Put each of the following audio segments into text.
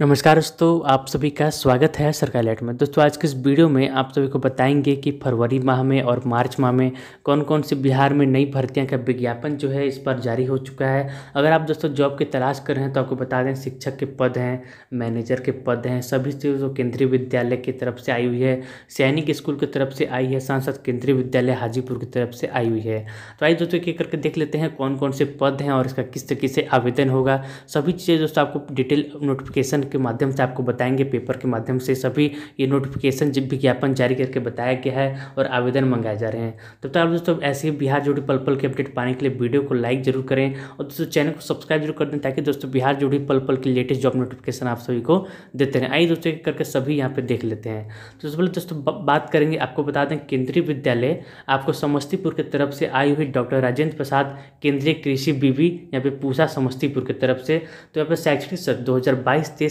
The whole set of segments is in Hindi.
नमस्कार दोस्तों आप सभी का स्वागत है सरकारी अलर्ट में दोस्तों आज के इस वीडियो में आप सभी को बताएंगे कि फरवरी माह में और मार्च माह में कौन कौन से बिहार में नई भर्तियां का विज्ञापन जो है इस पर जारी हो चुका है अगर आप दोस्तों जॉब की तलाश कर रहे हैं तो आपको बता दें शिक्षक के पद हैं मैनेजर के पद हैं सभी चीज़ जो केंद्रीय विद्यालय की तरफ से आई हुई है सैनिक स्कूल की तरफ से आई है सांसद केंद्रीय विद्यालय हाजीपुर की तरफ से आई हुई है तो आइए दोस्तों के करके देख लेते हैं कौन कौन से पद हैं और इसका किस तरीके से आवेदन होगा सभी चीज़ें दोस्तों आपको डिटेल नोटिफिकेशन के माध्यम से आपको बताएंगे पेपर के माध्यम से सभी ये नोटिफिकेशन जब विज्ञापन जारी करके बताया गया है और आवेदन मंगाए जा रहे हैं तब तक आप दोस्तों ऐसे ही बिहार जुड़ी पल पल के अपडेट पाने के लिए वीडियो को लाइक जरूर करें और दोस्तों चैनल को सब्सक्राइब जरूर कर दें ताकि दोस्तों बिहार जुड़ी पल पल की लेटेस्ट जॉब नोटिफिकेशन आप सभी को देते रहें आइए दोस्तों करके सभी यहाँ पर देख लेते हैं तो सबसे पहले दोस्तों बात करेंगे आपको बता दें केंद्रीय विद्यालय आपको समस्तीपुर की तरफ से आई हुई डॉक्टर राजेंद्र प्रसाद केंद्रीय कृषि बीवी यहाँ पे पूसा समस्तीपुर की तरफ से तो यहाँ पे शैक्षणिक सत्र दो हज़ार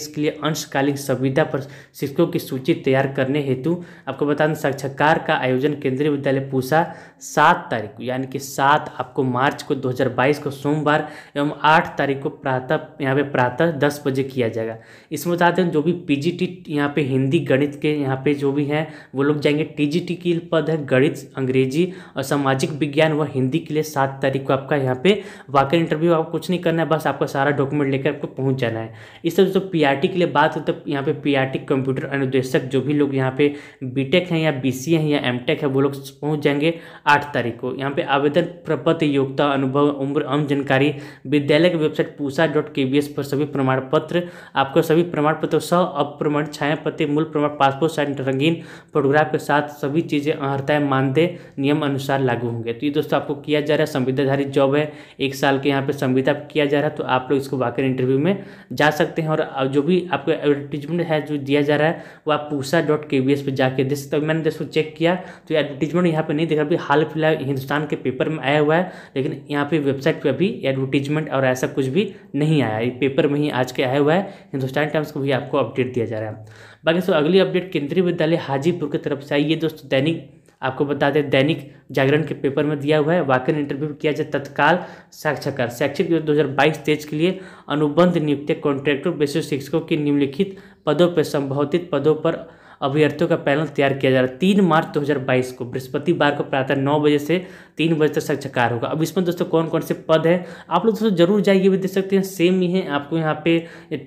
प्रवेश के लिए अंशकालीन संविदा पर शिक्षकों की सूची तैयार करने हेतु आपको बता दें साक्षात्कार का आयोजन केंद्रीय विद्यालय पूसा सात तारीख को यानी कि सात आपको मार्च को 2022 को सोमवार एवं आठ तारीख को प्रातः यहाँ पे प्रातः दस बजे किया जाएगा इसमें बता दें जो भी पी जी टी यहाँ पे हिंदी गणित के यहाँ पे जो भी हैं वो लोग जाएंगे टी जी टी की पद है गणित अंग्रेजी और सामाजिक विज्ञान व हिंदी के लिए सात तारीख को आपका यहाँ पे वाकई इंटरव्यू आपको कुछ नहीं करना है बस आपका सारा डॉक्यूमेंट लेकर आपको पहुँच जाना है इस तरह जो पी आर पीआरटी के लिए बात हो तो यहाँ पे पीआरटी कंप्यूटर अनुदेशक जो भी लोग यहाँ पे बीटेक हैं या बीसीए हैं या एमटेक है वो लोग पहुँच जाएंगे आठ तारीख को यहाँ पे आवेदन प्रपत्र योग्यता अनुभव उम्र अम जानकारी विद्यालय की website Pusa dot K V S पर सभी प्रमाण पत्र आपको सभी प्रमाण पत्र सह अप्रमाण छाया पत्र मूल प्रमाण पासपोर्ट साइज रंगीन फोटोग्राफ के साथ सभी चीज़ें अहर्ताएँ मानदेय नियम अनुसार लागू होंगे तो ये दोस्तों आपको किया जा रहा है संविदाधारी जॉब है एक साल के यहाँ पर संविदा किया जा रहा है तो आप लोग इसको वाकई इंटरव्यू में जा सकते हैं और जो जो भी आपको एडवर्टीजमेंट है जो दिया जा रहा है वो आप Pusa dot K V S पर जाकर देख सकते हो मैंने देखो तो चेक किया तो एडवर्टीजमेंट यहाँ पर नहीं देखा अभी हाल फिलहाल हिंदुस्तान के पेपर में आया हुआ है लेकिन यहाँ पर वेबसाइट पर अभी एडवर्टीजमेंट और ऐसा कुछ भी नहीं आया ये पेपर में ही आज के आया हुआ है हिंदुस्तान टाइम्स को भी आपको अपडेट दिया जा रहा है बाकी सो अगली अपडेट केंद्रीय विद्यालय हाजीपुर की तरफ से आई ये दोस्तों दैनिक आपको बता दें दैनिक जागरण के पेपर में दिया हुआ है वाकन इंटरव्यू किया जाए तत्काल साक्षात्कार शैक्षिक दो हज़ार बाईस तेईस के लिए अनुबंध नियुक्ति कॉन्ट्रैक्टर बेसिक शिक्षकों की निम्नलिखित पदों पर संबोधित पदों पर अभ्यर्थियों का पैनल तैयार किया जा रहा है तीन मार्च 2022 को बृहस्पतिवार को प्रातः नौ बजे से तीन बजे तक साक्षात्कार होगा अब इसमें दोस्तों कौन कौन से पद हैं आप लोग दोस्तों जरूर जाइए भी देख सकते हैं सेम ही है आपको यहाँ पे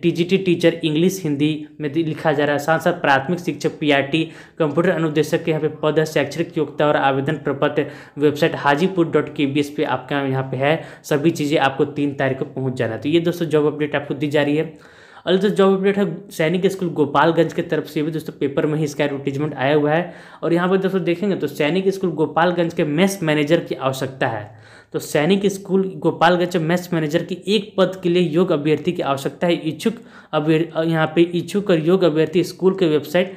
टीजीटी टीचर इंग्लिश हिंदी में लिखा जा रहा है साथ साथ प्राथमिक शिक्षक पी कंप्यूटर अनुदेशक के यहाँ पे पद है शैक्षणिक योग्यता और आवेदन प्रपत्र website Hajipur dot K V S पे आपका यहाँ पे है सभी चीज़ें आपको तीन तारीख को पहुँच जाना है तो ये दोस्तों जॉब अपडेट आपको दी जा रही है और जो जॉब अपडेट है सैनिक स्कूल गोपालगंज के तरफ से भी दोस्तों पेपर में ही इसका एडवर्टीजमेंट आया हुआ है और यहाँ पर दोस्तों देखेंगे तो सैनिक स्कूल गोपालगंज के मेस मैनेजर की आवश्यकता है तो सैनिक स्कूल गोपालगंज मेस मैनेजर की एक पद के लिए योग अभ्यर्थी की आवश्यकता है इच्छुक अभ्य यहाँ पे इच्छुक और योग अभ्यर्थी स्कूल के वेबसाइट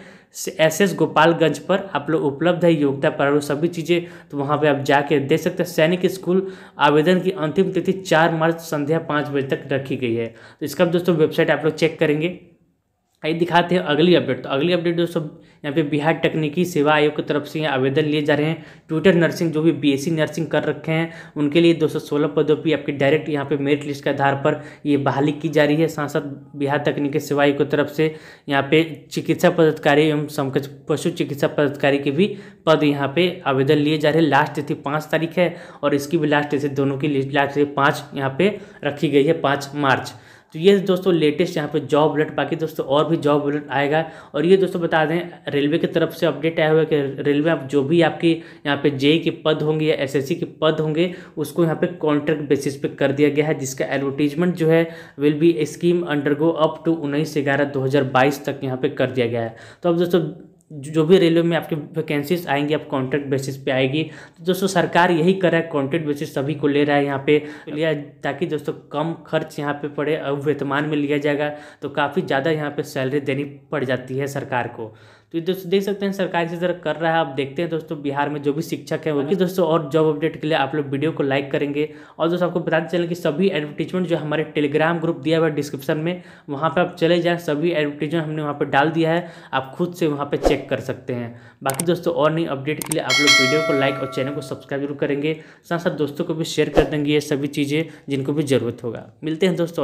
एस एस गोपालगंज पर आप लोग उपलब्ध है योग्यता पर सभी चीज़ें तो वहाँ पे आप जाके देख सकते हैं सैनिक स्कूल आवेदन की अंतिम तिथि चार मार्च संध्या पाँच बजे तक रखी गई है तो इसका दोस्तों वेबसाइट आप लोग चेक करेंगे आइए हाँ, दिखाते हैं अगली अपडेट तो अगली अपडेट दोस्तों यहाँ पे बिहार तकनीकी सेवा आयोग की तरफ से यहाँ आवेदन लिए जा रहे हैं ट्विटर नर्सिंग जो भी बीएससी नर्सिंग कर रखे हैं उनके लिए दो सौ पदों पर आपके डायरेक्ट यहाँ पे मेरिट लिस्ट के आधार पर ये बहाली की जा रही है सांसद बिहार तकनीकी सेवा आयोग की तरफ से यहाँ पे चिकित्सा पदाधिकारी एवं समकक्ष पशु चिकित्सा पदाधिकारी के भी पद यहाँ पे आवेदन लिए जा रहे हैं लास्ट तिथि पाँच तारीख है और इसकी भी लास्ट तिथि दोनों की लास्ट तिथि पाँच यहाँ पे रखी गई है पाँच मार्च तो ये दोस्तों लेटेस्ट यहाँ पे जॉब अलर्ट बाकी दोस्तों और भी जॉब अलर्ट आएगा और ये दोस्तों बता दें रेलवे की तरफ से अपडेट आया हुआ है कि रेलवे आप जो भी आपकी यहाँ पे जेई e के पद होंगे या एसएससी के पद होंगे उसको यहाँ पे कॉन्ट्रैक्ट बेसिस पे कर दिया गया है जिसका एडवर्टीजमेंट जो है will be scheme undergo up to उन्नीस ग्यारह दो तक यहाँ पर कर दिया गया है तो अब दोस्तों जो भी रेलवे में आपके वैकेंसीज आएंगी आप कॉन्ट्रैक्ट बेसिस पे आएगी तो दोस्तों सरकार यही कर रहा है कॉन्ट्रैक्ट बेसिस सभी को ले रहा है यहाँ पे लिया ताकि दोस्तों कम खर्च यहाँ पे पड़े वेतमान में लिया जाएगा तो काफ़ी ज़्यादा यहाँ पे सैलरी देनी पड़ जाती है सरकार को तो दोस्तों देख सकते हैं सरकार इसी तरह कर रहा है आप देखते हैं दोस्तों बिहार में जो भी शिक्षक हैं भी दोस्तों और जॉब अपडेट के लिए आप लोग वीडियो को लाइक करेंगे और दोस्तों आपको बताते चलें कि सभी एडवर्टीजमेंट जो हमारे टेलीग्राम ग्रुप दिया हुआ है डिस्क्रिप्शन में वहाँ पर आप चले जाएँ सभी एडवर्टीजमेंट हमने वहाँ पर डाल दिया है आप खुद से वहाँ पर चेक कर सकते हैं बाकी दोस्तों और नई अपडेट के लिए आप लोग वीडियो को लाइक और चैनल को सब्सक्राइब जरूर करेंगे साथ साथ दोस्तों को भी शेयर कर देंगे ये सभी चीज़ें जिनको भी ज़रूरत होगा मिलते हैं दोस्तों